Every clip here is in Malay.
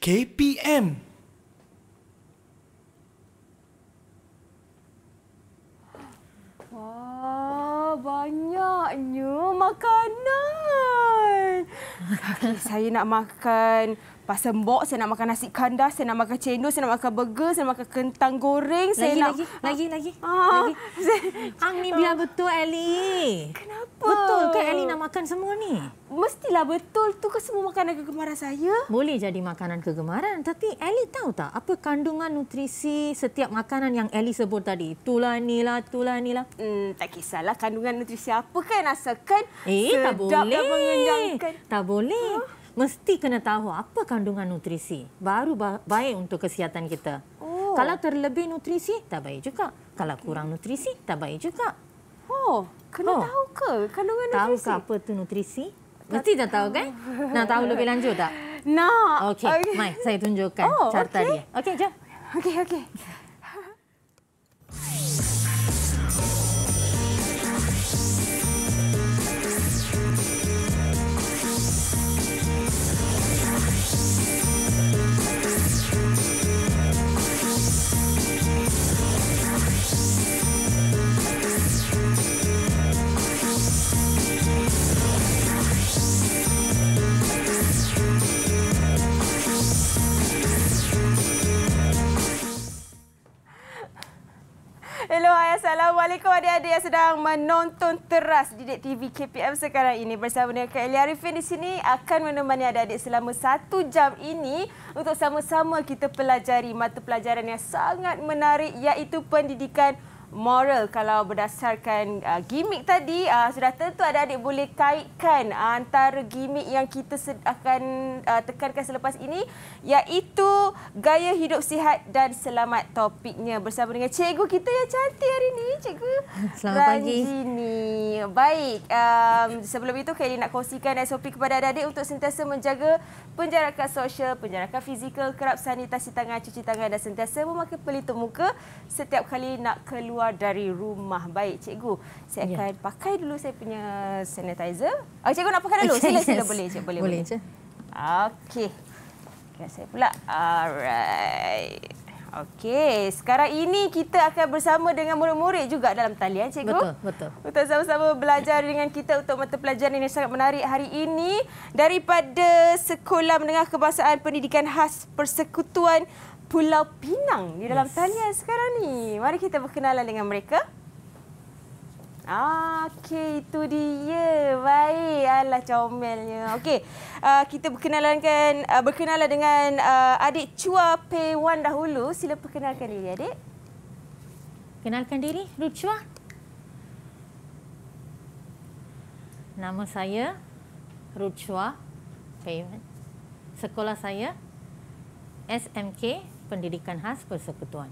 KPM. Wah, banyaknya makanan. Okay, saya nak makan pasal box saya nak makan nasi kandar saya nak makan cendol saya nak makan burger saya nak makan kentang goreng saya lagi, nak lagi ha? lagi lagi ah. lagi ang ni bilang betul Ali kenapa betul ke Ali nak makan semua ni mestilah betul tu ke semua makanan kegemaran saya boleh jadi makanan kegemaran tapi Ali tahu tak apa kandungan nutrisi setiap makanan yang Ali sebut tadi itulah nilah itulah nilah hmm, tak kisahlah kandungan nutrisi apa kan asalkan eh, sedap tak boleh. dan menyenangkan tak boleh huh? mesti kena tahu apa kandungan nutrisi baru ba- baik untuk kesihatan kita. Oh. Kalau terlebih nutrisi tak baik juga. Kalau kurang nutrisi tak baik juga. Oh, kena oh. tahu ke kandungan nutrisi? Tahu ke apa tu nutrisi? Mesti dah tahu kan? Nak tahu lebih lanjut tak? Nak. Okey, okay. mai saya tunjukkan oh, carta okay. dia. Okey, jom. Okey, okey. Assalamualaikum adik-adik yang sedang menonton teras Didik TV KPM sekarang ini bersama dengan Kak Elia Arifin di sini akan menemani adik-adik selama satu jam ini untuk sama-sama kita pelajari mata pelajaran yang sangat menarik iaitu pendidikan moral kalau berdasarkan uh, gimmick tadi uh, sudah tentu ada adik boleh kaitkan uh, antara gimmick yang kita sed- akan uh, tekankan selepas ini iaitu gaya hidup sihat dan selamat topiknya bersama dengan cikgu kita yang cantik hari ini cikgu selamat Ranjini. pagi baik um, sebelum itu Kelly nak kongsikan SOP kepada adik-adik untuk sentiasa menjaga penjarakan sosial penjarakan fizikal kerap sanitasi tangan cuci tangan dan sentiasa memakai pelitup muka setiap kali nak keluar keluar dari rumah. Baik, cikgu. Saya ya. akan yeah. pakai dulu saya punya sanitizer. Oh, cikgu nak pakai dulu? Okay, sila, yes. sila. Boleh, cik. Boleh, boleh. boleh. Okey. Saya pula. Alright. Okey, sekarang ini kita akan bersama dengan murid-murid juga dalam talian, cikgu. Betul, betul. Untuk sama-sama belajar dengan kita untuk mata pelajaran ini sangat menarik hari ini daripada Sekolah Menengah Kebangsaan Pendidikan Khas Persekutuan Pulau Pinang di dalam yes. talian sekarang ni. Mari kita berkenalan dengan mereka. Ah, okey itu dia. Baik, alah comelnya. Okey, uh, kita berkenalankan uh, berkenalan dengan uh, adik Chua Pei Wan dahulu. Sila perkenalkan diri adik. Kenalkan diri, Ru Chua. Nama saya Ruchwa Chua Pei Wan. Sekolah saya SMK pendidikan khas persekutuan.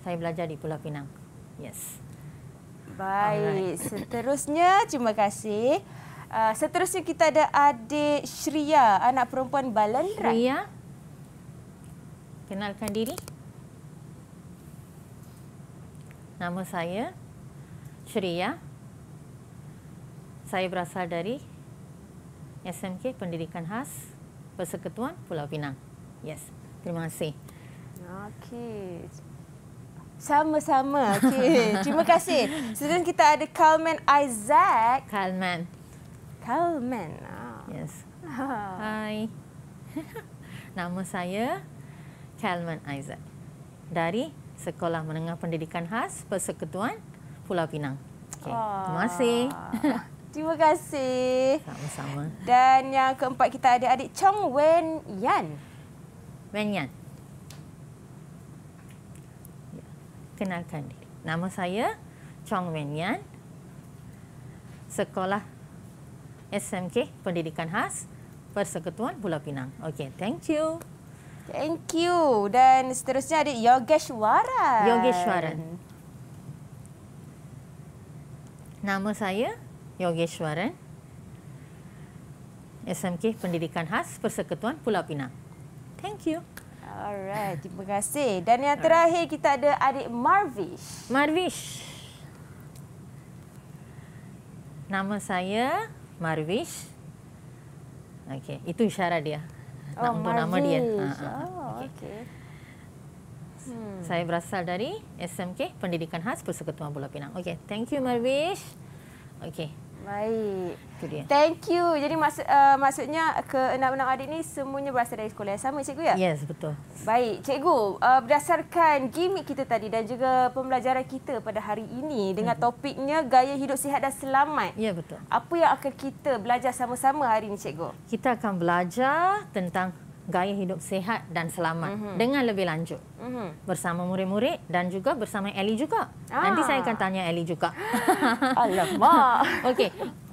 Saya belajar di Pulau Pinang. Yes. Baik, Alright. seterusnya terima kasih. Uh, seterusnya kita ada adik Shriya, anak perempuan Balendra. Shriya, kenalkan diri. Nama saya Shriya. Saya berasal dari SMK Pendidikan Khas Persekutuan Pulau Pinang. Yes. Terima kasih. Okey. Sama-sama. Okey. Terima kasih. Sedang kita ada Kalman Isaac. Kalman. Kalman. Oh. Yes. Oh. Hai. Nama saya Kalman Isaac. Dari Sekolah Menengah Pendidikan Khas Persekutuan Pulau Pinang. Okay. Oh. Terima kasih. Ah. Terima kasih. Sama-sama. Dan yang keempat kita ada adik Chong Wen Yan. Menyan. Kenalkan diri. Nama saya Chong Menyan. Sekolah SMK Pendidikan Khas Persekutuan Pulau Pinang. Okey, thank you. Thank you. Dan seterusnya ada Yogeshwaran. Yogeshwaran. Nama saya Yogeshwaran, SMK Pendidikan Khas Persekutuan Pulau Pinang. Thank you. Alright, terima kasih. Dan yang terakhir kita ada adik Marvish. Marvish. Nama saya Marvish. Okey, itu isyarat dia. Oh, untuk Marvish. nama dia. Ha, ha. ha. Oh, okey. Okay. Hmm. Saya berasal dari SMK Pendidikan Khas Persekutuan Bola Pinang. Okey, thank you Marvish. Okey. Baik. dia. Thank you. Jadi maksud, uh, maksudnya ke enam-enam adik ni semuanya berasal dari sekolah yang sama, cikgu ya? Yes, betul. Baik, cikgu, uh, berdasarkan gimmick kita tadi dan juga pembelajaran kita pada hari ini dengan mhm. topiknya gaya hidup sihat dan selamat. Ya, betul. Apa yang akan kita belajar sama-sama hari ini, cikgu? Kita akan belajar tentang gaya hidup sehat dan selamat mm-hmm. dengan lebih lanjut mm-hmm. bersama murid-murid dan juga bersama Eli juga. Ah. Nanti saya akan tanya Eli juga. Alamak. Okey,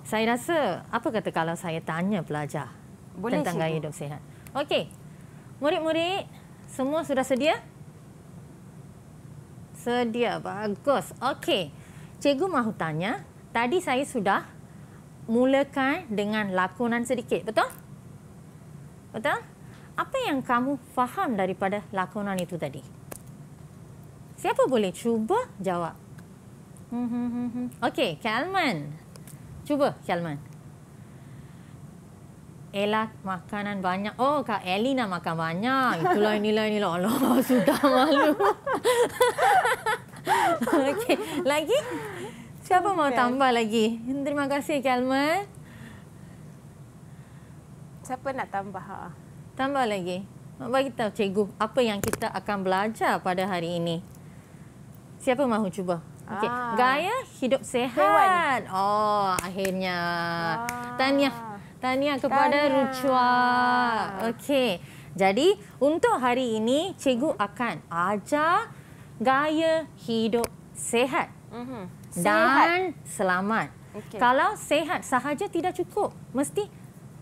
saya rasa apa kata kalau saya tanya pelajar Boleh tentang cikgu. gaya hidup sehat. Okey, murid-murid semua sudah sedia? Sedia, bagus. Okey, cikgu mahu tanya, tadi saya sudah mulakan dengan lakonan sedikit, betul? Betul? apa yang kamu faham daripada lakonan itu tadi? Siapa boleh cuba jawab? Hmm, hmm, hmm, Okey, Kalman. Cuba, Kalman. Ella makanan banyak. Oh, Kak Elina makan banyak. Itulah inilah inilah. Allah, sudah malu. Okey, lagi? Siapa okay. mau tambah lagi? Terima kasih, Kalman. Siapa nak tambah? Ha? tambah lagi. Mak bagi tahu cikgu apa yang kita akan belajar pada hari ini. Siapa mahu cuba? Okey, ah. gaya hidup sehat. Hewan. Oh, akhirnya. Ah. Tanya tanya kepada Rucua. Okey. Jadi, untuk hari ini cikgu akan ajar gaya hidup sehat. Uh mhm. -huh. Dan sehat. selamat. Okay. Kalau sehat sahaja tidak cukup, mesti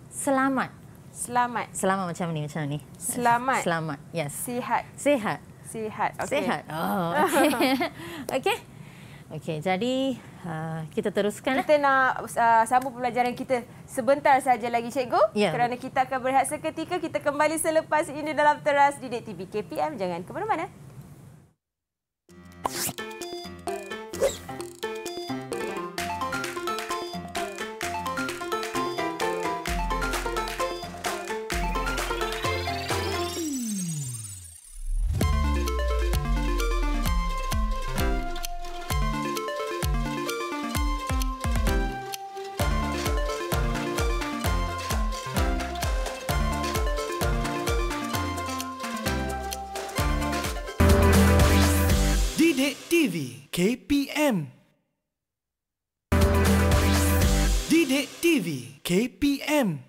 selamat. Selamat. Selamat macam ni, macam ni. Selamat. Selamat. Yes. Sihat. Sihat. Sihat. Okay. Sihat. Oh, okey. okey. Okey, jadi uh, kita teruskan. Kita eh. nak uh, sambung pembelajaran kita sebentar saja lagi, cikgu. Yeah. Kerana kita akan berehat seketika, kita kembali selepas ini dalam teras di TV KPM. Jangan ke mana-mana. KPM.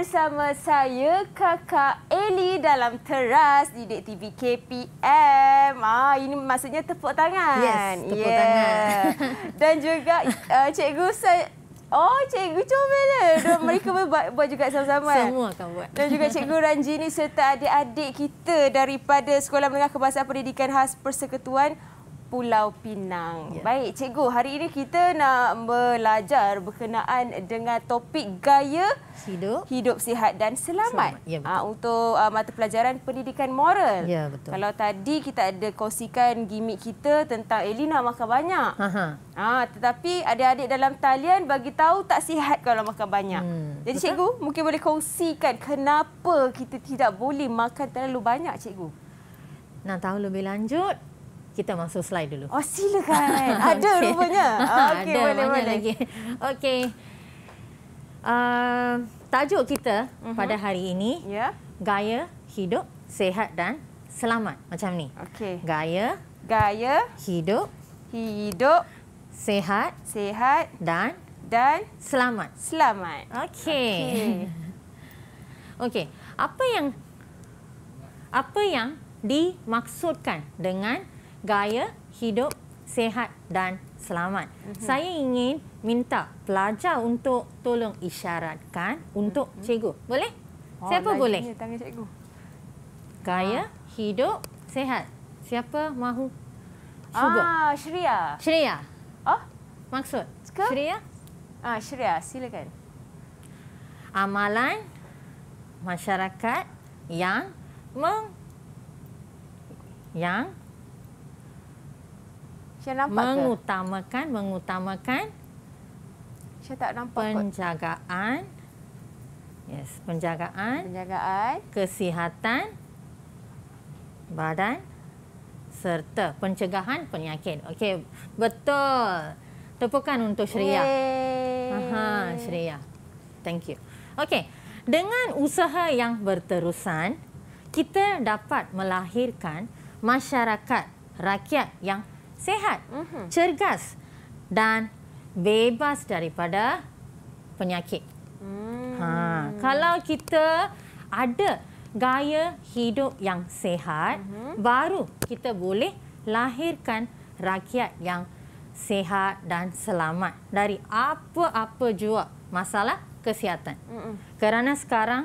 bersama saya kakak Eli dalam teras di Dek TV KPM. Ah ini maksudnya tepuk tangan. Yes, tepuk yeah. tangan. Dan juga uh, cikgu saya Oh, cikgu cuba eh. ya. Mereka buat, buat juga sama-sama. Semua akan buat. Dan juga cikgu Ranjini serta adik-adik kita daripada Sekolah Menengah Kebahasaan Pendidikan Khas Persekutuan Pulau Pinang. Yeah. Baik, cikgu, hari ini kita nak belajar berkenaan dengan topik gaya hidup, hidup sihat dan selamat. selamat. Yeah, ya, uh, untuk uh, mata pelajaran pendidikan moral. Ya betul. Kalau tadi kita ada kongsikan gimmick kita tentang Elina makan banyak. Uh, tetapi adik-adik dalam talian bagi tahu tak sihat kalau makan banyak. Hmm, Jadi betul? cikgu, mungkin boleh kongsikan kenapa kita tidak boleh makan terlalu banyak, cikgu? Nak tahu lebih lanjut, kita masuk slide dulu. Oh, silakan. ada okay. rupanya. Okey, okay, ada, boleh, boleh. lagi. Okey. Uh, tajuk kita uh mhm. -huh. pada hari ini, yeah. gaya hidup sehat dan selamat. Macam ni. Okey. Gaya. Gaya. Hidup. Hidup. Sehat. Sehat. Dan. Dan. Selamat. Selamat. Okey. Okey. Okay. Apa yang... Apa yang dimaksudkan dengan gaya hidup sehat dan selamat. Mm -hmm. Saya ingin minta pelajar untuk tolong isyaratkan untuk mm -hmm. cikgu. Boleh? Oh, Siapa boleh? Tanya cikgu. Gaya ah. hidup sehat. Siapa mahu? Cuba. Ah, Syria. Syria. Oh, maksud? Ke? Syria? Ah, Syria, silakan. Amalan masyarakat yang meng yang Syah nampak mengutamakan, ke? Mengutamakan, mengutamakan. tak nampak Penjagaan. Kot. Yes, penjagaan. Penjagaan. Kesihatan. Badan. Serta pencegahan penyakit. Okey, betul. Tepukan untuk Syria. Aha, Syria. Thank you. Okey, dengan usaha yang berterusan, kita dapat melahirkan masyarakat rakyat yang sehat, mm -hmm. cergas dan bebas daripada penyakit. Mm. Ha, kalau kita ada gaya hidup yang sehat, mm -hmm. baru kita boleh lahirkan rakyat yang sehat dan selamat dari apa-apa jua masalah kesihatan. Mm -mm. Kerana sekarang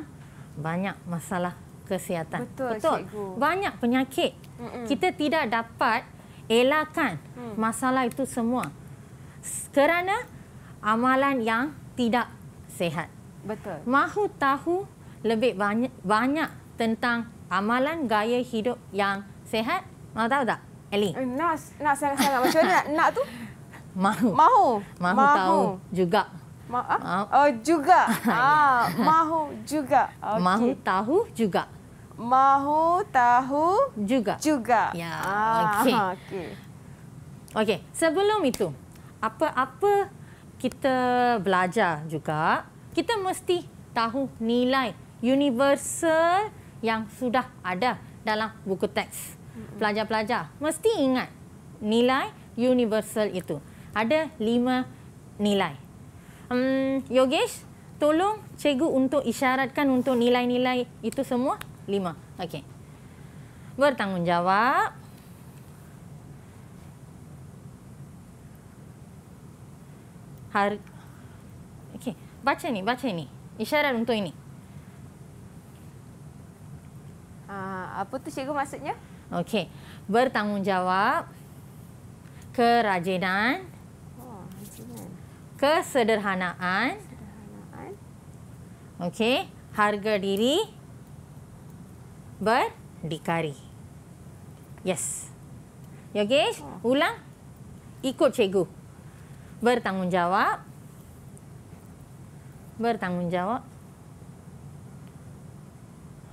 banyak masalah kesihatan. Betul, Betul. Banyak penyakit. Mm -mm. Kita tidak dapat elakkan hmm. masalah itu semua kerana amalan yang tidak sehat. Betul. Mahu tahu lebih banyak, banyak tentang amalan gaya hidup yang sehat? Mahu tahu tak, Eli? Eh, nak, nak saya sangat Macam mana nak, nak tu? Mahu. Mahu. Mahu, mahu. tahu juga. Ma- ah? Oh, juga. ah, mahu juga. Okay. Mahu tahu juga mahu tahu juga. Juga. Ya. Ah, Okey. Okey. Okey, sebelum itu apa-apa kita belajar juga, kita mesti tahu nilai universal yang sudah ada dalam buku teks. Pelajar-pelajar mesti ingat nilai universal itu. Ada lima nilai. Hmm, Yogesh, tolong cikgu untuk isyaratkan untuk nilai-nilai itu semua lima. Okey. Bertanggungjawab. Har Okey, baca ni, baca ni. Isyarat untuk ini. Uh, apa tu cikgu maksudnya? Okey. Bertanggungjawab kerajinan oh, kesederhanaan kesederhanaan okey harga diri berdikari. Yes. Yogesh, ya, hmm. ulang. Ikut cikgu. Bertanggungjawab. Bertanggungjawab.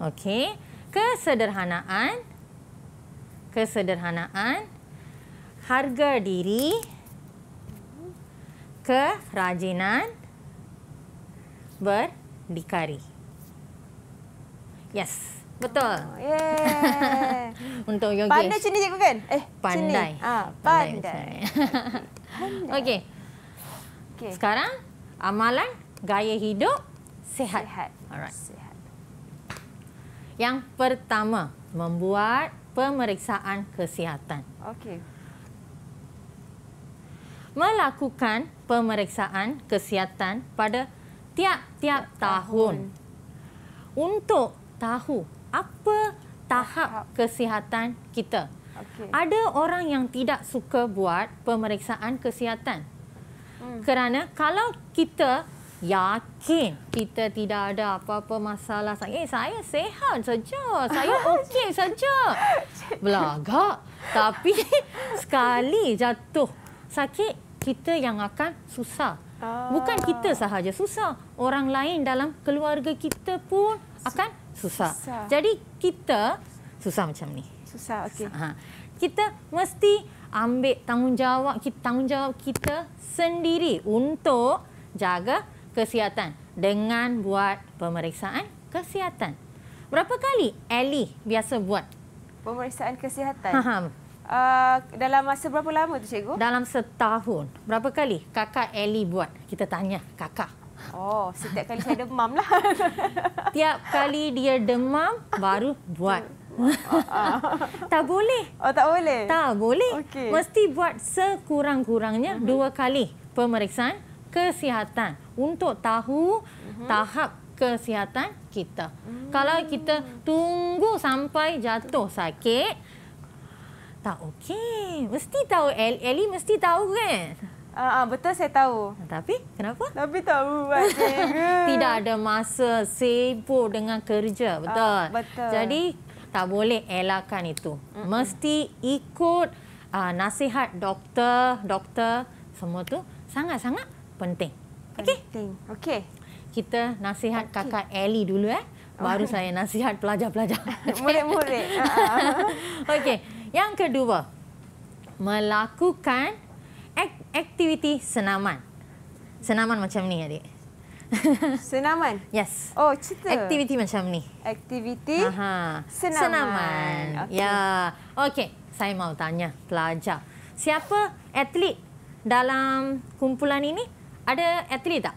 Okey. Kesederhanaan. Kesederhanaan. Harga diri. Kerajinan. Berdikari. Yes. Yes. Betul. Oh, Yeay. Untuk your pandai gauge. Pandai sini cikgu kan? Eh, pandai. sini. Ah, ha, pandai. Pandai. Okey. Okay. Sekarang, amalan gaya hidup sihat. Sihat. Alright. sihat. Yang pertama, membuat pemeriksaan kesihatan. Okey. Melakukan pemeriksaan kesihatan pada tiap-tiap tahun. tahun. Untuk tahu apa tahap kesihatan kita. Okay. Ada orang yang tidak suka buat pemeriksaan kesihatan. Hmm. Kerana kalau kita yakin kita tidak ada apa-apa masalah sakit, eh, saya sihat saja, saya okey saja. Belagak. Tapi sekali jatuh sakit, kita yang akan susah. Bukan kita ah. sahaja susah, orang lain dalam keluarga kita pun akan susah. susah. Jadi kita susah macam ni. Susah okey. Ha. Kita mesti ambil tanggungjawab kita tanggungjawab kita sendiri untuk jaga kesihatan dengan buat pemeriksaan kesihatan. Berapa kali Eli biasa buat pemeriksaan kesihatan? Ha. Uh, dalam masa berapa lama tu cikgu? Dalam setahun. Berapa kali kakak Ellie buat? Kita tanya kakak. Oh, setiap kali saya demam lah. Tiap kali dia demam, baru buat. tak boleh. Oh, tak boleh? Tak boleh. Okay. Mesti buat sekurang-kurangnya uh mhm. -huh. dua kali pemeriksaan kesihatan untuk tahu uh mhm. -huh. tahap kesihatan kita. Hmm. Kalau kita tunggu sampai jatuh sakit, tak okey. Mesti tahu, Ellie mesti tahu kan? Ah, ah, betul saya tahu. Tapi kenapa? Tapi tahu Tidak ada masa sibuk dengan kerja, ah, betul. Ah, betul. Jadi tak boleh elakkan itu. Mm -mm. Mesti ikut uh, nasihat doktor, doktor semua tu sangat-sangat penting. Penting. Okey. Okey. Kita nasihat okay. kakak Eli dulu eh. Baru okay. Oh. saya nasihat pelajar-pelajar. Murid-murid. Ah, Okey. Yang kedua, melakukan ak aktiviti senaman. Senaman macam ni adik. Senaman? Yes. Oh, cerita. Aktiviti macam ni. Aktiviti senaman. senaman. Okay. Ya. Okey, saya mau tanya pelajar. Siapa atlet dalam kumpulan ini? Ada atlet tak?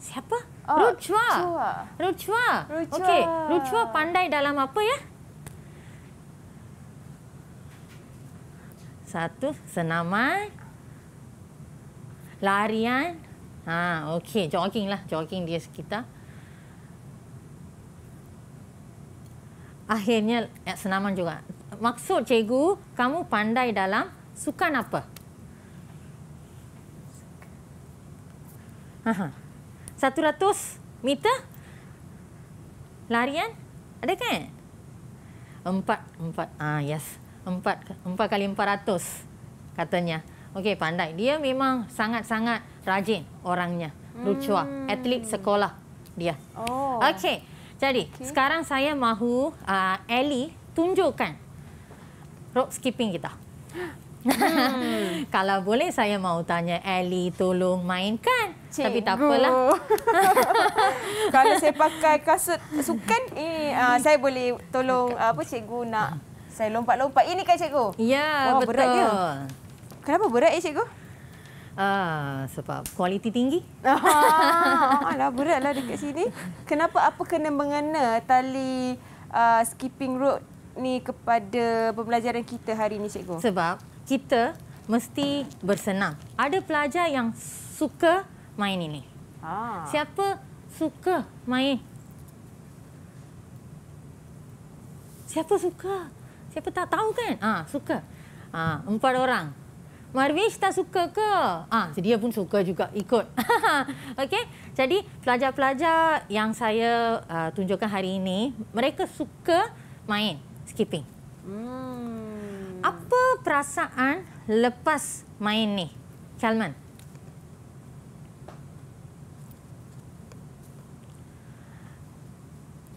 Siapa? Oh, Rujwa. Rujwa. Rujwa. Rujwa. Okey, Rujwa pandai dalam apa ya? satu senaman larian ha okey jogging lah jogging dia sekitar akhirnya ya, senaman juga maksud cikgu kamu pandai dalam sukan apa Aha. Satu ratus meter larian ada kan? Empat, empat. Ah, yes empat empat kali empat ratus katanya. Okey pandai. Dia memang sangat-sangat rajin orangnya. Lucua. Ah. Hmm. Atlet sekolah dia. Oh. Okey. Jadi okay. sekarang saya mahu uh, Ellie tunjukkan rope skipping kita. Hmm. Kalau boleh saya mau tanya Ellie tolong mainkan. Cikgu. Tapi tak apalah. Kalau saya pakai kasut sukan eh uh, saya boleh tolong uh, apa cikgu nak saya lompat-lompat. Ini kan cikgu? Ya, wow, betul. Beratnya. Kenapa berat ya cikgu? Ah, sebab kualiti tinggi. Ah, alah, beratlah dekat sini. Kenapa apa kena mengena tali uh, skipping rope ni kepada pembelajaran kita hari ini cikgu? Sebab kita mesti bersenang. Ada pelajar yang suka main ini. Ah. Siapa suka main? Siapa suka? Siapa tak tahu kan? Ah, ha, suka. Ah, ha, empat orang. Marwish tak suka ke? Ah, ha, dia pun suka juga ikut. Okay. Jadi pelajar-pelajar yang saya uh, tunjukkan hari ini, mereka suka main skipping. Hmm. Apa perasaan lepas main ni? Kalman.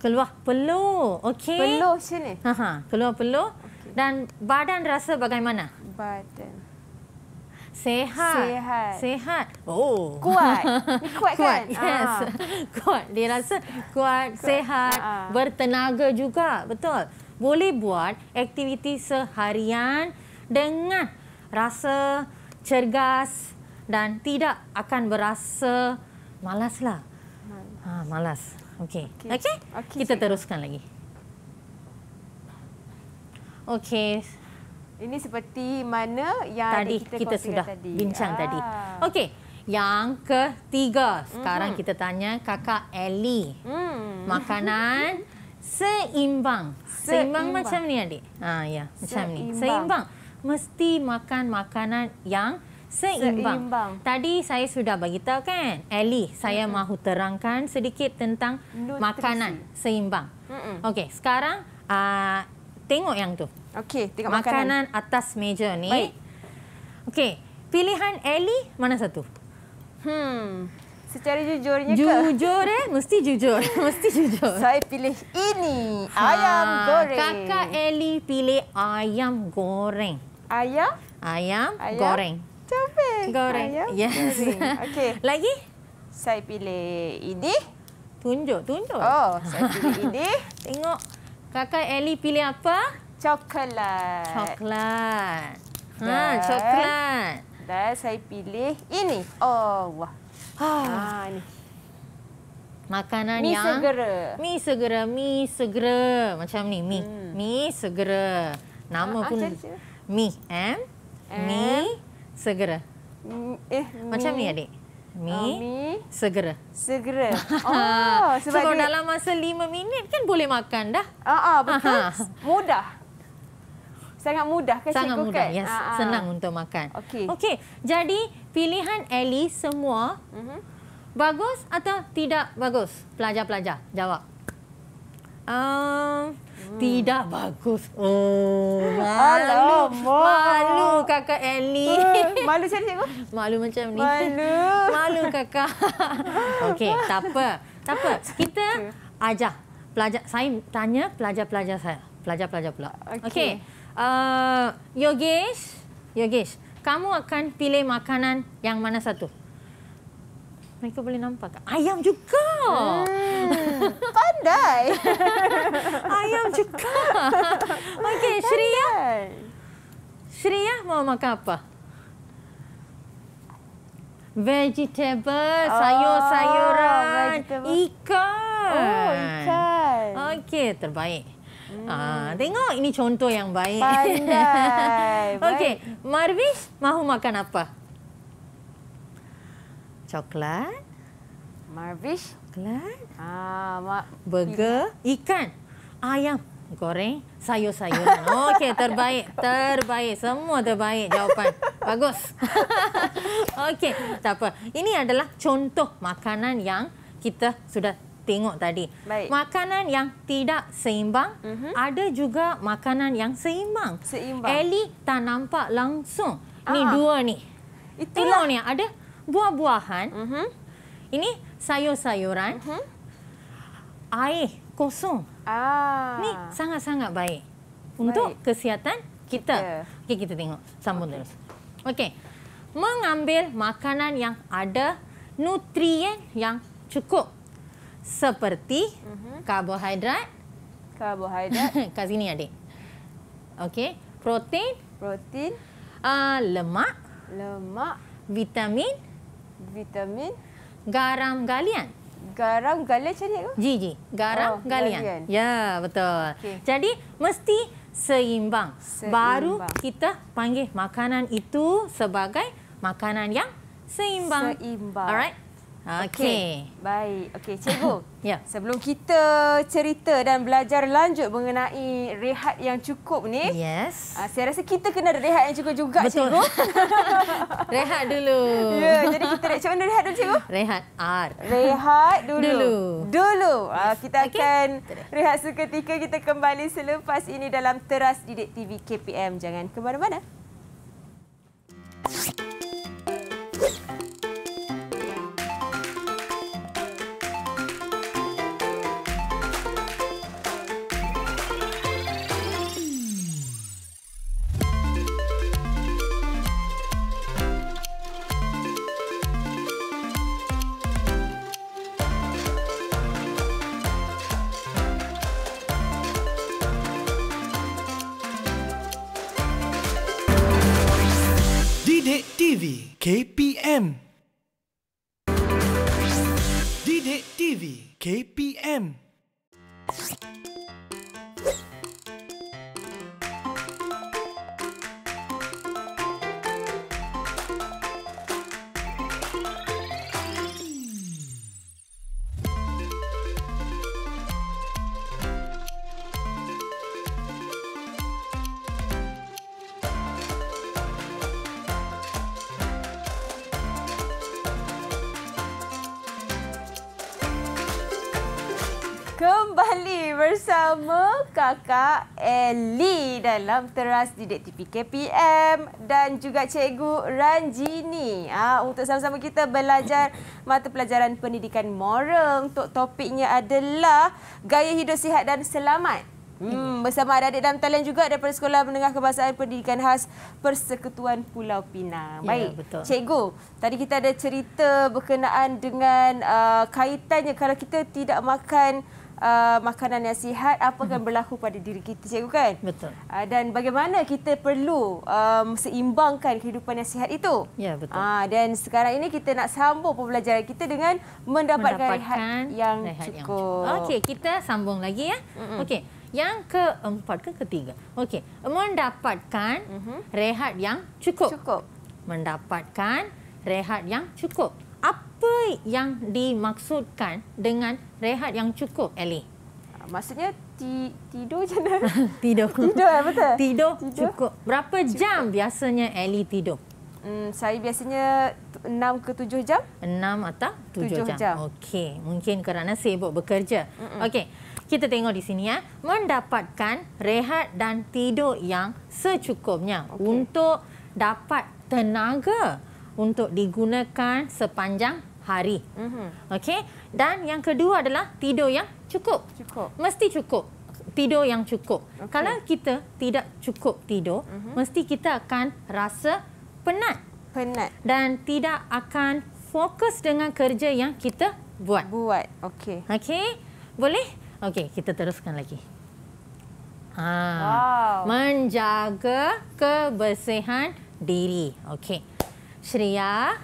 Keluar peluh. Okey. Peluh macam ni? Ha -ha. Keluar peluh. Okay. Dan badan rasa bagaimana? Badan. Sehat. Sehat. Sehat. Oh. Kuat. Ini kuat, kuat kan? Yes. Ah. Kuat. Dia rasa kuat, kuat. sehat, ah. bertenaga juga. Betul. Boleh buat aktiviti seharian dengan rasa cergas dan tidak akan berasa malaslah. Malas. Ha, malas. Ah, Okey. Okey. Okay? Okay, Kita teruskan lagi. Okey. Ini seperti mana yang tadi kita, kita sudah tadi. bincang ah. tadi. Okey, yang ketiga. Sekarang mm -hmm. kita tanya kakak Ellie. Mm. Makanan seimbang. seimbang. Seimbang macam ni, adik? Ah, ya, macam seimbang. ni. Seimbang. Mesti makan makanan yang seimbang. seimbang. Tadi saya sudah beritahu kan, Ellie, saya mm -hmm. mahu terangkan sedikit tentang Nutrisi. makanan seimbang. Mm -mm. Okey, sekarang uh, tengok yang tu. Okey, tengok makanan. Makanan atas meja ni. Baik. Okey, pilihan Ellie mana satu? Hmm, secara jujurnya jujur, ke? Jujur eh, mesti jujur. mesti jujur. Saya pilih ini, ha, ayam goreng. Kakak Ellie pilih ayam goreng. Ayam? Ayam, ayam. goreng. Cobek. Goreng. Ayam. Yes. Okey. Lagi? Saya pilih ini, Tunjuk, tunjuk. Oh, saya pilih ini. Tengok. Kakak Ellie pilih apa? Coklat. Coklat. Ha, coklat. Dan saya pilih ini. Oh, wah. Ha, ah, ini. Makanan mie yang... Mi segera. Mi segera, mi segera. Macam ni, mi. Hmm. Mi segera. Nama ah, pun... Ah, mi, M. M. Mi. Segera. Mm, eh, Macam ni, adik. Mi, uh, mi segera. Segera. Oh, sebab so, dalam masa lima minit kan boleh makan dah. Ah, uh, betul. Mudah. Sangat mudah ke kan, Sangat cikgu mudah, kan? yes. Uh, uh. Senang untuk makan. Okey. Okey, jadi pilihan Ellie semua uh mhm. -huh. bagus atau tidak bagus? Pelajar-pelajar, jawab. Uh, tidak bagus. Oh, malu. Malu kakak Ellie. Eh, malu macam cikgu? Malu macam ni. Malu. Malu kakak. Okey, tak apa. Tak apa. Kita ajar pelajar saya tanya pelajar-pelajar saya. Pelajar-pelajar pula. Okey. Okay. Uh, Yogesh, Yogesh, kamu akan pilih makanan yang mana satu? Mereka boleh nampak ke? Ayam juga. Hmm, pandai. Ayam juga. Okey, Shriya. Shriya mau makan apa? Vegetable, oh, sayur-sayuran, ikan. Oh, ikan. Okey, terbaik. Hmm. Ah, tengok ini contoh yang baik. Pandai. Okey, Marvis mahu makan apa? coklat. Marvish. Coklat. Ah, ma Burger. Ikan. Ayam. Goreng. Sayur-sayuran. Okey, terbaik. Terbaik. Semua terbaik jawapan. Bagus. Okey, tak apa. Ini adalah contoh makanan yang kita sudah tengok tadi. Baik. Makanan yang tidak seimbang. Uh mhm. -huh. Ada juga makanan yang seimbang. Seimbang. Ellie tak nampak langsung. Ah. Ni dua ni. Itulah. Tengok ni, ada buah-buahan, mm -hmm. ini sayur-sayuran, mm -hmm. air kosong. Ah. Ini sangat-sangat baik, baik untuk kesihatan kita. kita. Okey, kita tengok. Sambung okay. terus. Okey. Mengambil makanan yang ada nutrien yang cukup. Seperti mm -hmm. karbohidrat. Karbohidrat. Kat sini, ada. Okey. Protein. Protein. Uh, lemak. Lemak. Vitamin vitamin garam galian. Garam galian cari ke? Ji ji, garam oh, galian. galian. Ya, betul. Okay. Jadi mesti seimbang. seimbang. Baru kita panggil makanan itu sebagai makanan yang seimbang. Seimbang. Alright. Ah, okey. Baik. Okey, cikgu. ya. Sebelum kita cerita dan belajar lanjut mengenai rehat yang cukup ni. Yes. Ah, saya rasa kita kena ada rehat yang cukup juga, Betul. cikgu. rehat dulu. Ya, jadi kita nak cakap mana rehat dulu, cikgu? Rehat. R. Rehat dulu. Dulu. Dulu. Ah, kita okay. akan rehat seketika kita kembali selepas ini dalam Teras Didik TV KPM. Jangan ke mana-mana. Teras Didik TV KPM dan juga Cikgu Ranjini ah ha, untuk sama-sama kita belajar mata pelajaran pendidikan moral untuk topiknya adalah gaya hidup sihat dan selamat. Hmm, hmm. bersama ada adik dalam talian juga daripada Sekolah Menengah Kebangsaan Pendidikan Khas Persekutuan Pulau Pinang. Ya, Baik, ya, Cikgu, tadi kita ada cerita berkenaan dengan uh, kaitannya kalau kita tidak makan Uh, makanan yang sihat apa akan mm-hmm. berlaku pada diri kita cikgu kan betul uh, dan bagaimana kita perlu um, seimbangkan kehidupan yang sihat itu ya yeah, betul uh, dan sekarang ini kita nak sambung pembelajaran kita dengan mendapatkan, rehat yang rehat cukup, cukup. okey kita sambung lagi ya mm-hmm. okey yang keempat ke ketiga okey mendapatkan mm-hmm. rehat yang cukup cukup mendapatkan rehat yang cukup apa yang dimaksudkan dengan rehat yang cukup, Eli? Ah, maksudnya ti, tidur je nak? tidur. tidur, eh, betul? Tidur, tidur. cukup. Berapa cukup. jam biasanya Eli tidur? Hmm, saya biasanya 6 ke 7 jam. 6 atau 7, 7 jam. jam. Okey, mungkin kerana sibuk bekerja. Okey, kita tengok di sini. ya Mendapatkan rehat dan tidur yang secukupnya okay. untuk dapat tenaga untuk digunakan sepanjang hari. Mm -hmm. Okey. Dan yang kedua adalah tidur yang cukup. Cukup. Mesti cukup. Tidur yang cukup. Okay. Kalau kita tidak cukup tidur, mm -hmm. mesti kita akan rasa penat. Penat. Dan tidak akan fokus dengan kerja yang kita buat. Buat. Okey. Okey. Boleh? Okey, kita teruskan lagi. Ha. Wow. Menjaga kebersihan diri. Okey. Shriya,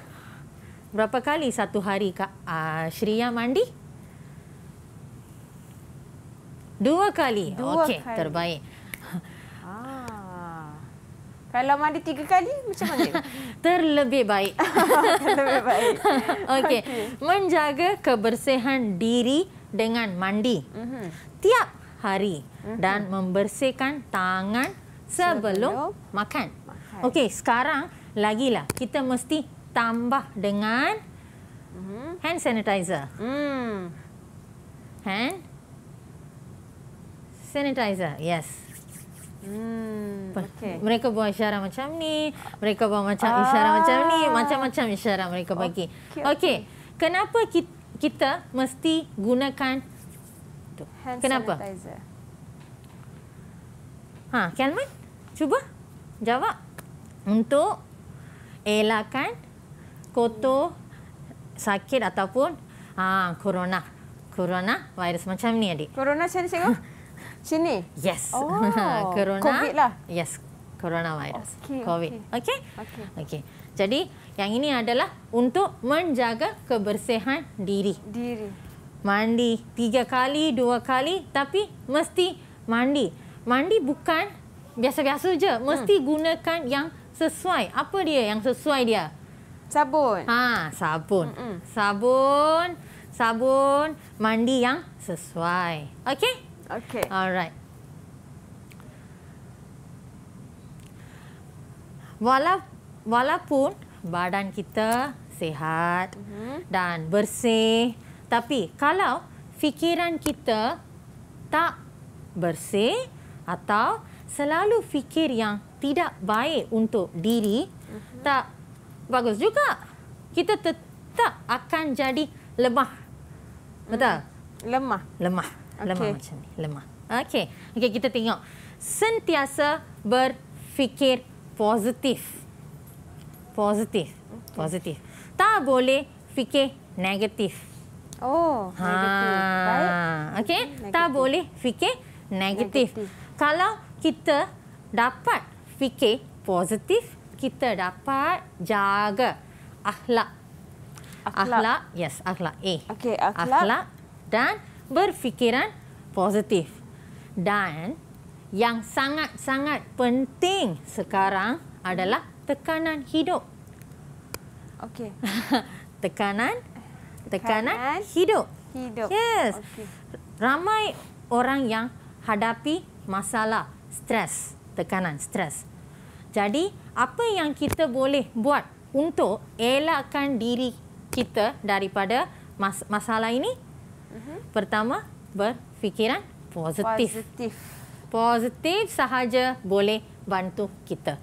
berapa kali satu hari Kak uh, ah, Shriya mandi? Dua kali. Dua okay, kali. Terbaik. Ah. Kalau mandi tiga kali, macam mana? Terlebih baik. Terlebih baik. Okey. Okay. Menjaga kebersihan diri dengan mandi. Mm -hmm. Tiap hari. Mm -hmm. Dan membersihkan tangan sebelum, sebelum makan. makan. Okey, sekarang Lagilah kita mesti tambah dengan mhm. hand sanitizer. Mm. Hand sanitizer, yes. Hmm, okay. Mereka buat isyarat macam ni, mereka buat macam ah. isyarat macam ni, macam-macam isyarat mereka bagi. okay. okay. kenapa kita, kita mesti gunakan tu? Hand kenapa? sanitizer. Ha, Kelman, cuba jawab untuk elakkan kotor sakit ataupun ha corona corona virus macam ni adik corona sini tengok sini yes oh corona covid lah yes corona virus okay, covid okey okey okey okay. jadi yang ini adalah untuk menjaga kebersihan diri diri mandi tiga kali dua kali tapi mesti mandi mandi bukan biasa-biasa je mesti hmm. gunakan yang sesuai. Apa dia yang sesuai dia? Sabun. Ha, sabun. Mm -mm. Sabun, sabun mandi yang sesuai. Okey? Okey. Alright. Wala walaupun badan kita sihat mm -hmm. dan bersih, tapi kalau fikiran kita tak bersih atau selalu fikir yang tidak baik untuk diri uh-huh. tak bagus juga kita tetap akan jadi lemah hmm. betul lemah lemah okay. lemah macam ni lemah okey okey kita tengok sentiasa berfikir positif positif positif tak boleh fikir negatif oh ha. negatif baik okey tak boleh fikir negatif, negatif. kalau kita dapat fikir positif, kita dapat jaga akhlak. Akhlak. akhlak yes, akhlak. Eh. Okey, akhlak. akhlak dan berfikiran positif. Dan yang sangat-sangat penting sekarang adalah tekanan hidup. Okey. tekanan, tekanan tekanan hidup. Hidup. Yes. Okay. Ramai orang yang hadapi masalah stres, tekanan, stres. Jadi, apa yang kita boleh buat untuk elakkan diri kita daripada mas- masalah ini? Mhm. Pertama, berfikiran positif. positif. Positif sahaja boleh bantu kita.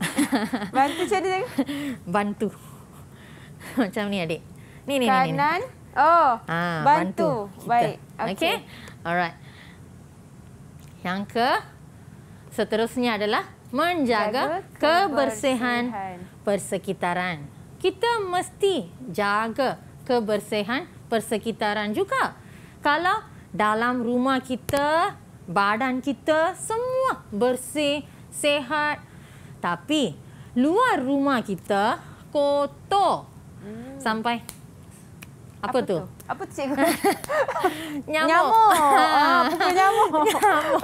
bantu macam mana? Bantu. macam ni adik. Ni ni ni. Kanan. Oh, ha, bantu. bantu Baik. Okey. Okay. Alright. Yang ke seterusnya adalah menjaga kebersihan, kebersihan persekitaran. Kita mesti jaga kebersihan persekitaran juga. Kalau dalam rumah kita, badan kita semua bersih, sehat. Tapi luar rumah kita kotor. Hmm. Sampai apa, apa tu? tu? Apa tu cikgu? nyamuk. Nyamuk. Ah, pukul nyamuk. Nyamuk.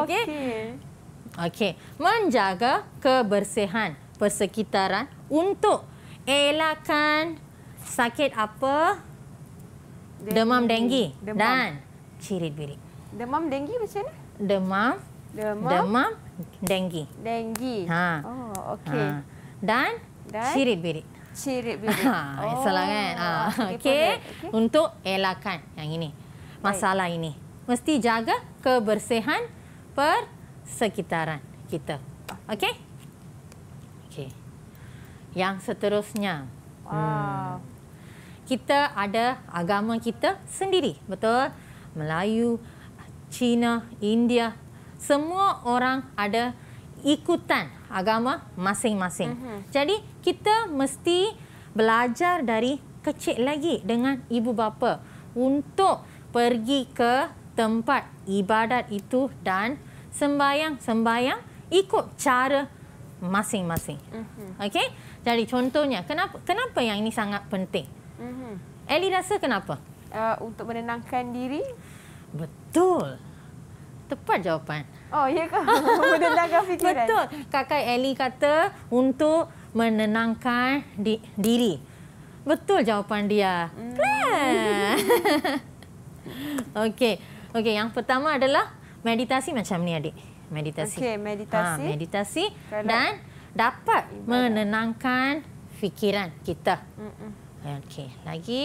Okey. Okey. Menjaga kebersihan persekitaran untuk elakkan sakit apa? Dengi. Demam denggi dan cirit-birit. Demam denggi macam mana? Demam. Demam. Demam denggi. Denggi. Ha. Oh, okey. Ha. Dan, dan cirit-birit cirit bibir. Ha, oh. Salah kan? Ha. Okey. Okay. Untuk elakkan yang ini. Masalah Baik. ini. Mesti jaga kebersihan persekitaran kita. Okey? Okey. Yang seterusnya. Wow. Hmm. Kita ada agama kita sendiri. Betul? Melayu, Cina, India. Semua orang ada ikutan agama masing-masing. Uh mhm. -huh. Jadi kita mesti belajar dari kecil lagi dengan ibu bapa untuk pergi ke tempat ibadat itu dan sembayang-sembayang ikut cara masing-masing. Uh mhm. -huh. Okey? Jadi contohnya, kenapa kenapa yang ini sangat penting? Uh mhm. -huh. Ellie rasa kenapa? Uh, untuk menenangkan diri. Betul. Tepat jawapan. Oh, iya ke? Menenangkan fikiran. Betul. Kakak Ellie kata untuk menenangkan di diri. Betul jawapan dia. Hmm. okey. Okey, yang pertama adalah meditasi macam ni adik. Meditasi. Okey, meditasi. Ha, meditasi Kalau dan dapat ibadah. menenangkan fikiran kita. Hmm. Okey, lagi.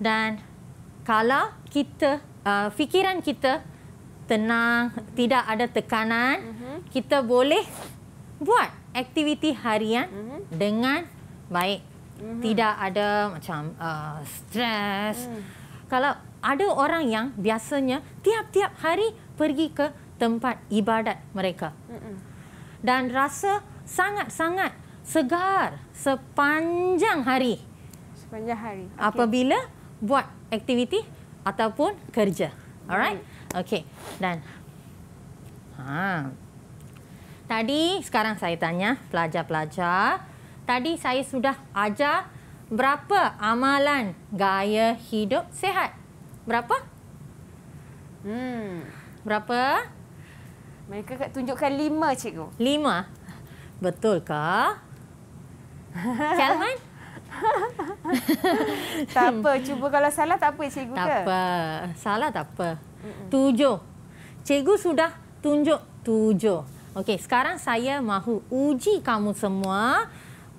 Dan kalau kita uh, fikiran kita tenang, tidak ada tekanan, uh mhm. -huh. kita boleh buat aktiviti harian uh mhm. -huh. dengan baik. Uh mhm. -huh. Tidak ada macam uh, stres. Uh -huh. Hmm. Kalau ada orang yang biasanya tiap-tiap hari pergi ke tempat ibadat mereka uh -huh. dan rasa sangat-sangat segar sepanjang hari. Sepanjang hari. Okay. Apabila buat aktiviti ataupun kerja. Alright. Uh -huh. Okey, dan. Ha. Tadi sekarang saya tanya pelajar-pelajar, tadi saya sudah ajar berapa amalan gaya hidup sehat? Berapa? Hmm. Berapa? Mereka kat tunjukkan lima, cikgu. Lima? Betul ke? Kelman? tak apa. Cuba kalau salah tak apa, cikgu tak ke? Tak apa. Salah tak apa. Tujuh. Cikgu sudah tunjuk tujuh. Okey, sekarang saya mahu uji kamu semua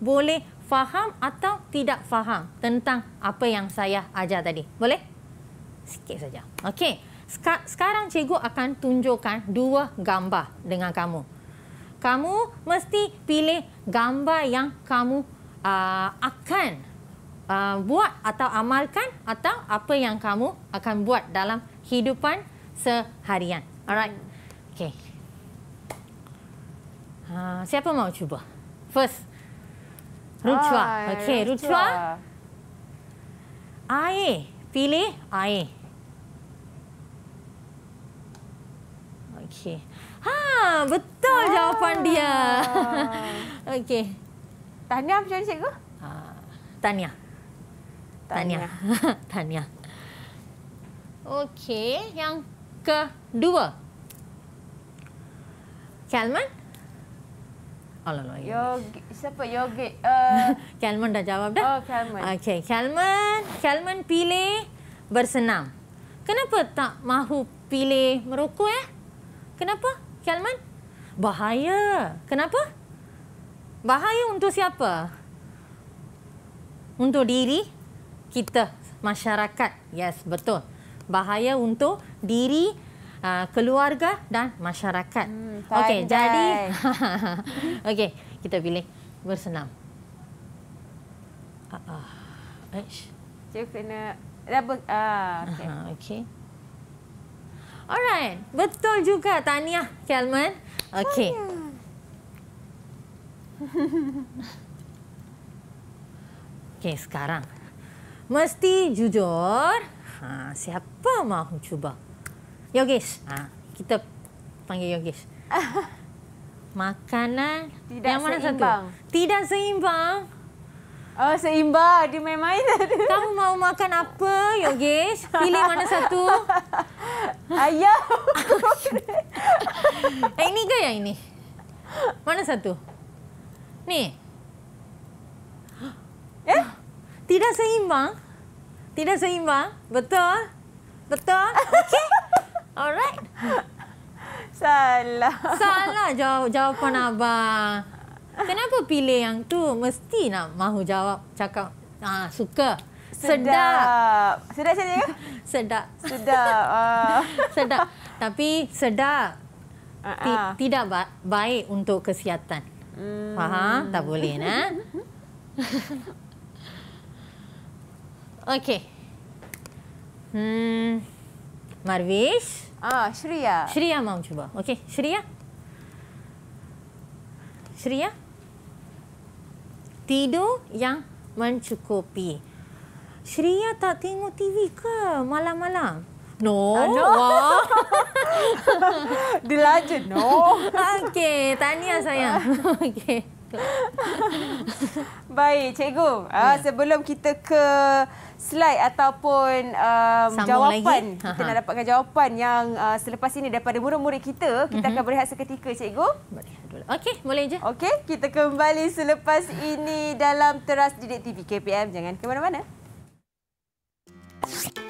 boleh faham atau tidak faham tentang apa yang saya ajar tadi. Boleh? Sikit saja. Okey. sekarang cikgu akan tunjukkan dua gambar dengan kamu. Kamu mesti pilih gambar yang kamu uh, akan uh, buat atau amalkan atau apa yang kamu akan buat dalam kehidupan seharian. Alright. Hmm. Okay. Uh, siapa mau cuba? First. Rucua. Okay, Rucua. Air. Pilih air. Okay. Ha, betul ah. jawapan dia. Okay. Tahniah macam ni cikgu? Ha, tahniah. Tahniah. Tahniah. Okey, yang kedua. Kalman? Alamak. Yogi, siapa Yogi? Uh... Kalman dah jawab dah. Oh, Kalman. Okey, Kalman. Kalman pilih bersenam. Kenapa tak mahu pilih merokok eh? Kenapa, Kalman? Bahaya. Kenapa? Bahaya untuk siapa? Untuk diri kita, masyarakat. Yes, betul bahaya untuk diri uh, keluarga dan masyarakat. Hmm, okey, jadi okey, kita pilih bersenam. Ah. Uh, ah. Ish. Uh. kena rabak ah, okey. Uh, okey. Alright, betul juga Tania, Kelman. Okey. Okey, sekarang mesti jujur. Ha, siapa mahu cuba? Yogesh. Ha, kita panggil Yogesh. Makanan tidak yang mana seimbang. satu? Tidak seimbang. Oh, seimbang. Dia main-main. Kamu mau makan apa, Yogesh? Pilih mana satu? Ayam. eh, ini ke yang ini? Mana satu? Ni. Eh? Tidak seimbang. Tidak seimbang. Betul. Betul. Okey. Alright. Salah. Salah jawab jawapan abang. Kenapa pilih yang tu? Mesti nak mahu jawab cakap ah suka. Sedap. Sedap saja ke? Sedap. Sedap. Ah. sedap. Tapi sedap. Ti, ah, ah. tidak ba baik untuk kesihatan. Hmm. Faham? Tak boleh, nah. Okey. Hmm. Marvish. Ah, Shriya. Shriya mau cuba. Okey, Shriya. Shriya. Tidur yang mencukupi. Shriya tak tengok TV ke malam-malam? No. Ah, no. Dilajut. No. Okey, tahniah sayang. Okey tu. Baik, cikgu. Ah, ya. Uh, sebelum kita ke slide ataupun um, jawapan, lagi. kita Aha. nak dapatkan jawapan yang uh, selepas ini daripada murid-murid kita, kita uh -huh. akan mhm. berehat seketika, cikgu. Okey, boleh je. Okey, kita kembali selepas ini dalam teras didik TV KPM. Jangan ke mana-mana. Thank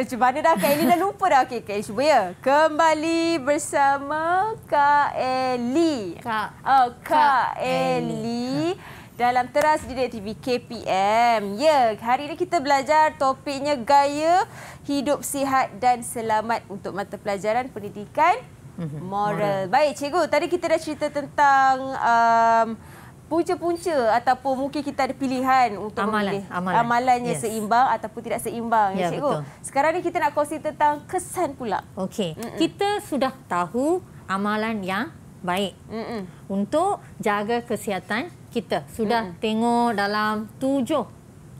Ish, mana dah Kak Eli dah lupa dah. Okey, Kak Eli cuba ya. Kembali bersama Kak Eli. Kak. Oh, Kak, Kak Eli. Dalam teras di TV KPM. Ya, hari ini kita belajar topiknya gaya hidup sihat dan selamat untuk mata pelajaran pendidikan mhm. moral. moral. Baik, cikgu. Tadi kita dah cerita tentang... Um, punca-punca ataupun mungkin kita ada pilihan untuk amalan, memilih amalan. amalannya yes. seimbang ataupun tidak seimbang ya, ya cikgu. Betul. Sekarang ni kita nak kongsi tentang kesan pula. Okey. Mm -mm. Kita sudah tahu amalan yang baik. Mm -mm. Untuk jaga kesihatan kita sudah mm -mm. tengok dalam tujuh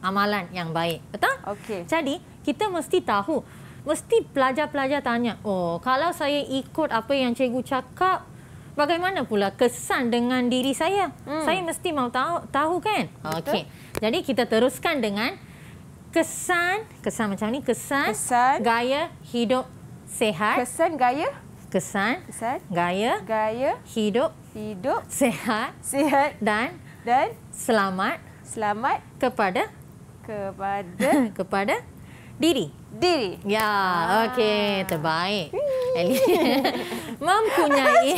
amalan yang baik. Betul? Okey. Jadi, kita mesti tahu mesti pelajar-pelajar tanya, "Oh, kalau saya ikut apa yang cikgu cakap, bagaimana pula kesan dengan diri saya? Hmm. Saya mesti mau tahu, tahu kan? Okey. Jadi kita teruskan dengan kesan, kesan macam ni, kesan, kesan gaya hidup sehat. Kesan gaya? Kesan, kesan gaya gaya hidup hidup sehat sehat dan dan selamat selamat kepada kepada kepada Diri. Diri. Ya, ah. okey. Terbaik. Mempunyai.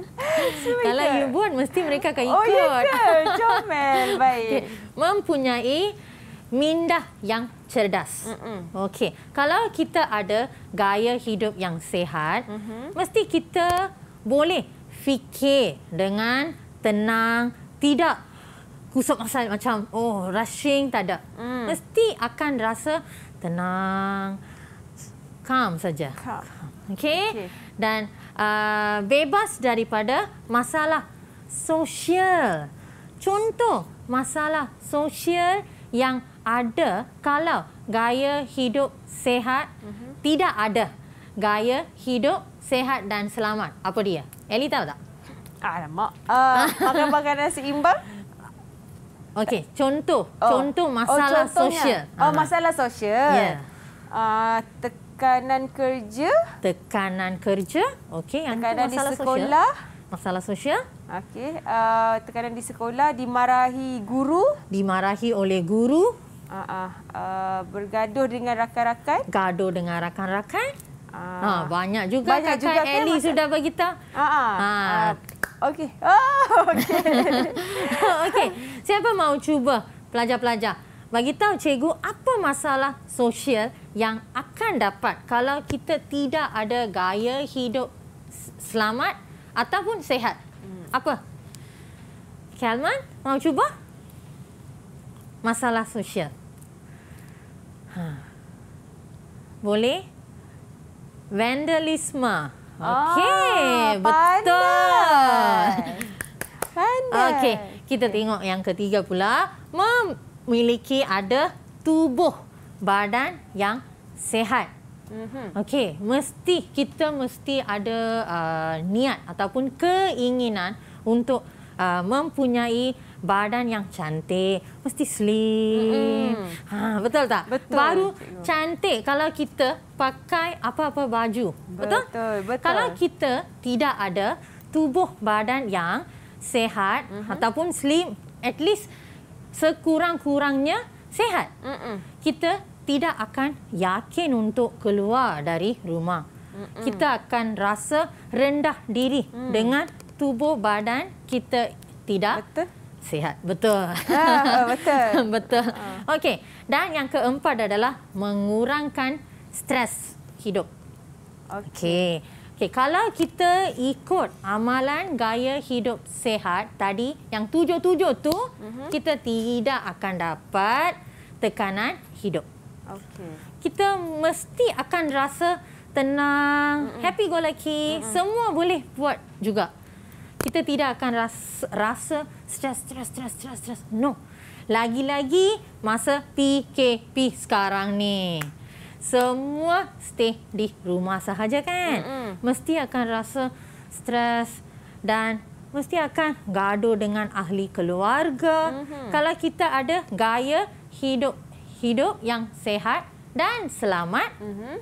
Kalau you buat, mesti mereka akan ikut. Oh, ya ke? Comel. Baik. Okay. Mempunyai minda yang cerdas. Mm -mm. Okey. Kalau kita ada gaya hidup yang sehat, mm -hmm. mesti kita boleh fikir dengan tenang, tidak kusut masa macam oh rushing tak ada. Mm. Mesti akan rasa tenang. Calm saja. Calm. Okay? okay. Dan uh, bebas daripada masalah sosial. Contoh masalah sosial yang ada kalau gaya hidup sehat mm -hmm. tidak ada. Gaya hidup sehat dan selamat. Apa dia? Eli tahu tak? Alamak. Ah, uh, ah, makan makanan seimbang? Okey, contoh. Oh. oh contoh masalah oh, sosial. Oh, ah. masalah sosial. Ya. Yeah. Uh, tekanan kerja. Tekanan kerja. Okey, yang tekanan itu masalah di sekolah. sosial. Masalah sosial. Okey, uh, tekanan di sekolah, dimarahi guru. Dimarahi oleh guru. Uh, uh, uh, bergaduh dengan rakan-rakan. Gaduh dengan rakan-rakan. Ha, banyak juga banyak kakak juga Ellie kan, sudah bagi tahu. Ha. ha. ha. Okey. Oh, okey. okey. Siapa mau cuba pelajar-pelajar? Bagi tahu cikgu apa masalah sosial yang akan dapat kalau kita tidak ada gaya hidup selamat ataupun sehat. Hmm. Apa? Kelman, mau cuba? Masalah sosial. Ha. Boleh? Vandalisme. Ah, Okey, oh, betul. Pandai. Okey, kita okay. tengok yang ketiga pula. Memiliki ada tubuh badan yang sehat. Mhm. Okey, mesti kita mesti ada uh, niat ataupun keinginan untuk uh, mempunyai badan yang cantik mesti slim. Mm -hmm. Ha betul tak? Betul. Baru cantik kalau kita pakai apa-apa baju. Betul? betul? Betul. Kalau kita tidak ada tubuh badan yang sehat mm -hmm. ataupun slim at least sekurang-kurangnya sehat. Mm -mm. Kita tidak akan yakin untuk keluar dari rumah. Mm -mm. Kita akan rasa rendah diri mm. dengan tubuh badan kita tidak betul sihat. Betul. Ah, ah betul. betul. Ah. Okey. Dan yang keempat adalah mengurangkan stres hidup. Okey. Okey, kalau kita ikut amalan gaya hidup sehat tadi yang tujuh-tujuh tu, uh mhm. -huh. kita tidak akan dapat tekanan hidup. Okey. Kita mesti akan rasa tenang, uh mhm. -huh. happy go lucky, uh mhm. -huh. semua boleh buat juga kita tidak akan rasa, rasa stres, stres, stres, stres, stres. No. Lagi-lagi masa PKP sekarang ni. Semua stay di rumah sahaja kan? Mm-mm. Mesti akan rasa stres dan mesti akan gaduh dengan ahli keluarga. Mm-hmm. Kalau kita ada gaya hidup hidup yang sehat dan selamat, mm-hmm.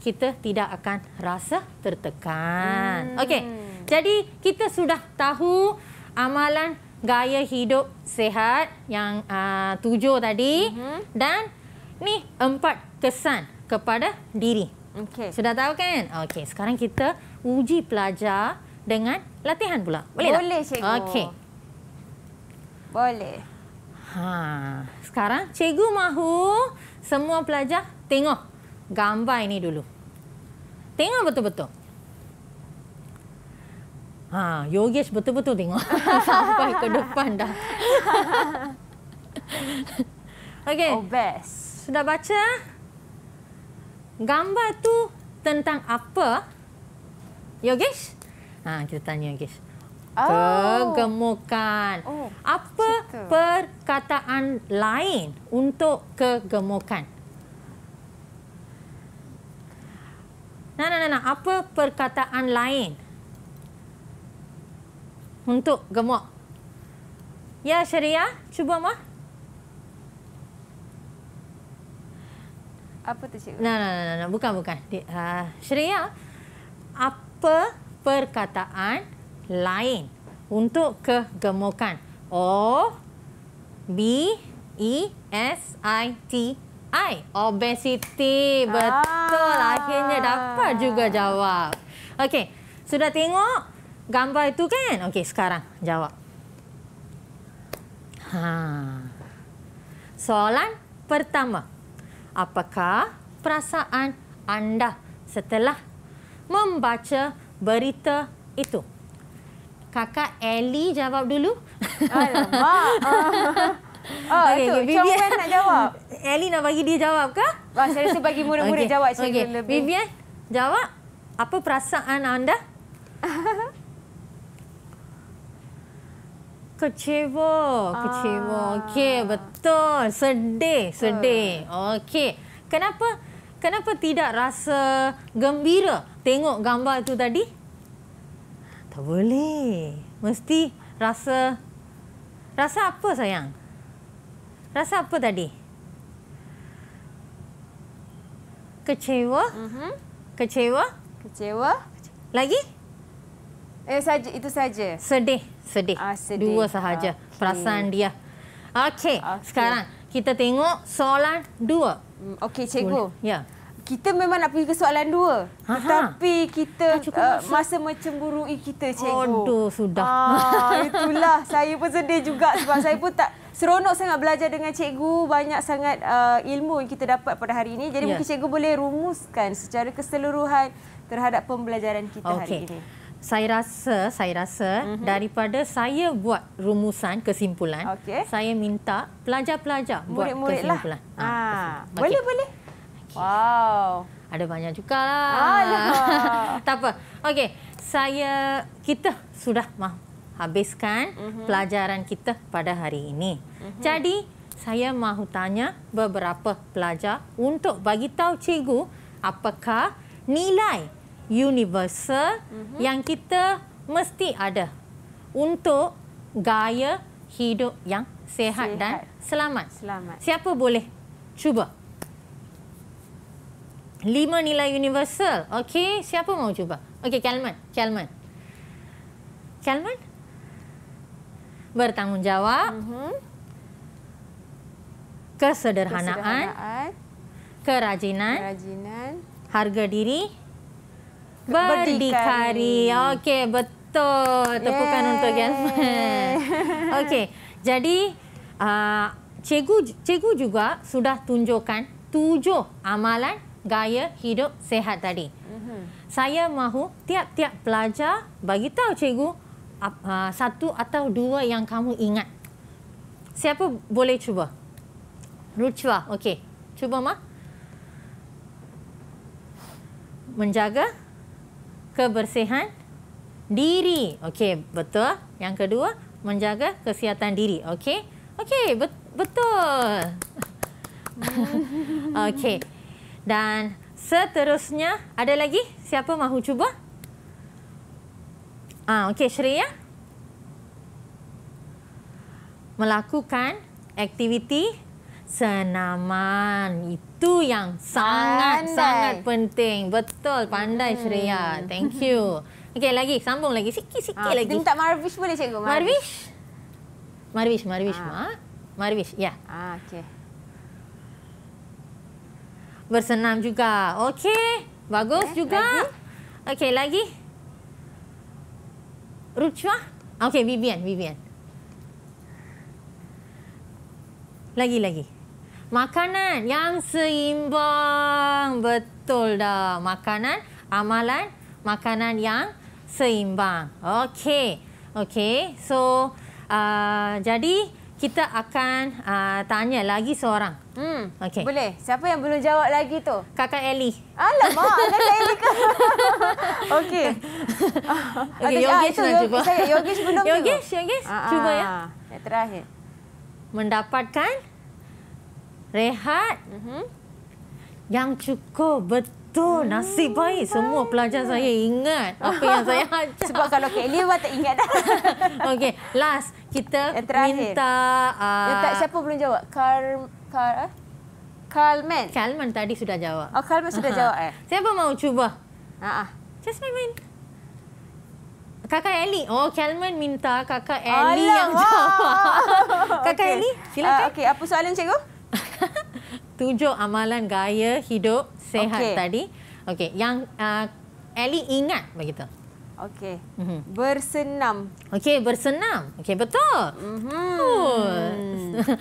kita tidak akan rasa tertekan. Mm. Okey. Jadi kita sudah tahu amalan gaya hidup sehat yang uh, tujuh tadi mm-hmm. dan ni empat kesan kepada diri. Okay. Sudah tahu kan? Okey, sekarang kita uji pelajar dengan latihan pula. Boleh, Boleh tak? Boleh, cikgu. Okey. Boleh. Ha, sekarang cikgu mahu semua pelajar tengok gambar ini dulu. Tengok betul-betul. Ha, Yogesh betul-betul tengok sampai ke depan dah. Okey. Oh best. Sudah baca? Gambar tu tentang apa? Yogesh? Ha, kita tanya Yogesh. Oh. Kegemukan. Oh. apa cita. perkataan lain untuk kegemukan? Nah, nah, nah, nah. Apa perkataan lain? untuk gemuk. Ya Syariah, cuba mah. Apa tu cikgu? Nah, nah, nah, nah. bukan bukan. Uh, Syariah, apa perkataan lain untuk kegemukan? O B E S I T I. obesiti Betul. Ah. Akhirnya dapat juga jawab. Okey. Sudah tengok gambar itu kan? Okey, sekarang jawab. Ha. Soalan pertama. Apakah perasaan anda setelah membaca berita itu? Kakak Ellie jawab dulu. Alamak. Oh, ah, ah. okay, ah, itu Vivian nak jawab. Ellie nak bagi dia jawab ke? Wah, saya rasa bagi murid-murid okay. jawab saya okay. lebih. Vivian, jawab apa perasaan anda? kecewa, kecewa. Ah. Okey, betul. Sedih, sedih. Okey. Kenapa? Kenapa tidak rasa gembira tengok gambar itu tadi? Tak boleh. Mesti rasa rasa apa sayang? Rasa apa tadi? Kecewa? Uh mhm. -huh. Kecewa? Kecewa? Lagi? Eh saja itu saja. Sedih sedih. Ah, sedih. Dua sahaja ah, okay. perasaan dia. Okey, okay. sekarang kita tengok soalan dua. Hmm, okey, cikgu. Boleh. Ya. Kita memang nak pergi ke soalan dua. Aha. Tetapi kita ha, uh, masa mencemburui kita, cikgu. Aduh, sudah. Ah, itulah, saya pun sedih juga sebab saya pun tak seronok sangat belajar dengan cikgu. Banyak sangat uh, ilmu yang kita dapat pada hari ini. Jadi ya. mungkin cikgu boleh rumuskan secara keseluruhan terhadap pembelajaran kita okay. hari ini saya rasa saya rasa mm-hmm. daripada saya buat rumusan kesimpulan okay. saya minta pelajar-pelajar buat lah. kesimpulan. Ha, ah, okay. boleh boleh. Okay. Wow. Ada banyak juga. tak apa. Okey, saya kita sudah mah habiskan mm-hmm. pelajaran kita pada hari ini. Mm-hmm. Jadi saya mahu tanya beberapa pelajar untuk bagi tahu cikgu apakah nilai universal mm-hmm. yang kita mesti ada untuk gaya hidup yang sehat, sehat. dan selamat. selamat. Siapa boleh cuba? Lima nilai universal. Okey, siapa mau cuba? Okey, Kelman. Kelman. Kelman? Bertanggungjawab. Mm-hmm. Kesederhanaan. Kesederhanaan. Kerajinan. Kerajinan. Harga diri. Berdikari. Okey, betul. Tepukan Yay. untuk Yasmin. Okey. Jadi, uh, cikgu cikgu juga sudah tunjukkan tujuh amalan gaya hidup sehat tadi. Mm -hmm. Saya mahu tiap-tiap pelajar bagi tahu cikgu uh, satu atau dua yang kamu ingat. Siapa boleh cuba? Rucwa. Okey. Cuba, Ma. Menjaga kebersihan diri. Okey, betul. Yang kedua, menjaga kesihatan diri. Okey. Okey, bet betul. Okey. Dan seterusnya, ada lagi siapa mahu cuba? Ah, okey Shreya. Melakukan aktiviti Senaman itu yang sangat-sangat penting. Betul, pandai hmm. Shreya. Thank you. Okay lagi sambung lagi sikit-sikit ha, ah, lagi. Kita minta Marvish boleh cikgu? Marvish. Marvish, Marvish, Ma. Ah. Marvish. Ya. Ah, okey. Bersenam juga. Okay Bagus okay, eh, juga. Okay lagi. Rucwa. Okay Vivian, Vivian. Lagi-lagi makanan yang seimbang. Betul dah. Makanan, amalan, makanan yang seimbang. Okey. Okey. So, uh, jadi kita akan uh, tanya lagi seorang. Hmm. Okey. Boleh. Siapa yang belum jawab lagi tu? Kakak Ellie. Alamak, Kakak Ellie ke? Kan? Okey. Okey, okay, Yogesh ah, nak lah cuba. Saya, Yogesh belum Yogesh, cuba. Yogesh, Yogesh. Ah, ah. cuba ya. Yang terakhir. Mendapatkan rehat mm-hmm. yang cukup betul nasi hmm. Nasib baik semua pelajar saya ingat apa yang saya ajar. Sebab kalau Kak buat tak ingat dah. Okey. Last. Kita yang minta... Ah, yang tak, siapa belum jawab? Kar... Kar... Eh? Kalman. Kalman tadi sudah jawab. Oh, Kalman sudah jawab eh. Siapa mau cuba? Ha ah, ah. Just my mind. Kakak Ellie. Oh, Kalman minta Kakak Ellie Alamak. yang jawab. Kakak okay. Ellie, silakan. Uh, Okey, apa soalan cikgu? tujuh amalan gaya hidup sehat okay. tadi. Okey, yang uh, Ellie ingat begitu. Okey. Mm-hmm. Bersenam. Okey, bersenam. Okey, betul. Hmm. Oh.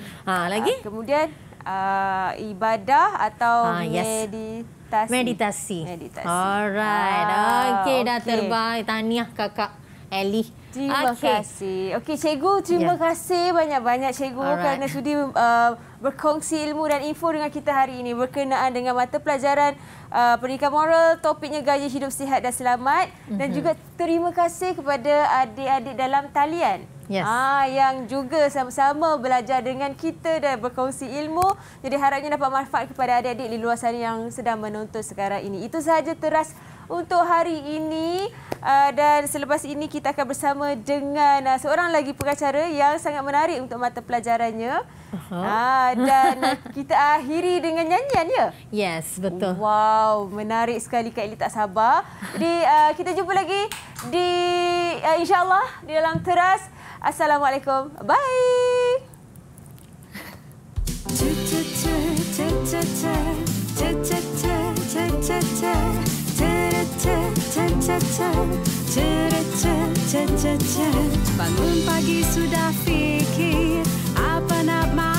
ha, lagi? Uh, kemudian uh, ibadah atau uh, yes. meditasi. Meditasi. Meditasi. Alright. Ah, Okey, dah terbaik. Tahniah kakak Ellie. Terima okay. kasih. Okey, cikgu terima ya. kasih banyak-banyak cikgu Alright. kerana sudi uh, berkongsi ilmu dan info dengan kita hari ini berkenaan dengan mata pelajaran uh, pendidikan moral, topiknya gaya hidup sihat dan selamat mm -hmm. dan mhm. juga terima kasih kepada adik-adik dalam talian. Yes. Ah yang juga sama-sama belajar dengan kita dan berkongsi ilmu. Jadi harapnya dapat manfaat kepada adik-adik di luar sana yang sedang menonton sekarang ini. Itu sahaja teras untuk hari ini uh, dan selepas ini kita akan bersama dengan uh, seorang lagi pengacara yang sangat menarik untuk mata pelajarannya. Uh-huh. Uh, dan kita akhiri dengan nyanyian ya. Yes, betul. Wow, menarik sekali Kak Eli tak sabar. Jadi uh, kita jumpa lagi di uh, insya di dalam teras. Assalamualaikum. Bye. Cha cha cha cha cha cha cha cha cha cha cecat Cerecat cecat cecat Bangun pagi sudah fikir Apa nak makan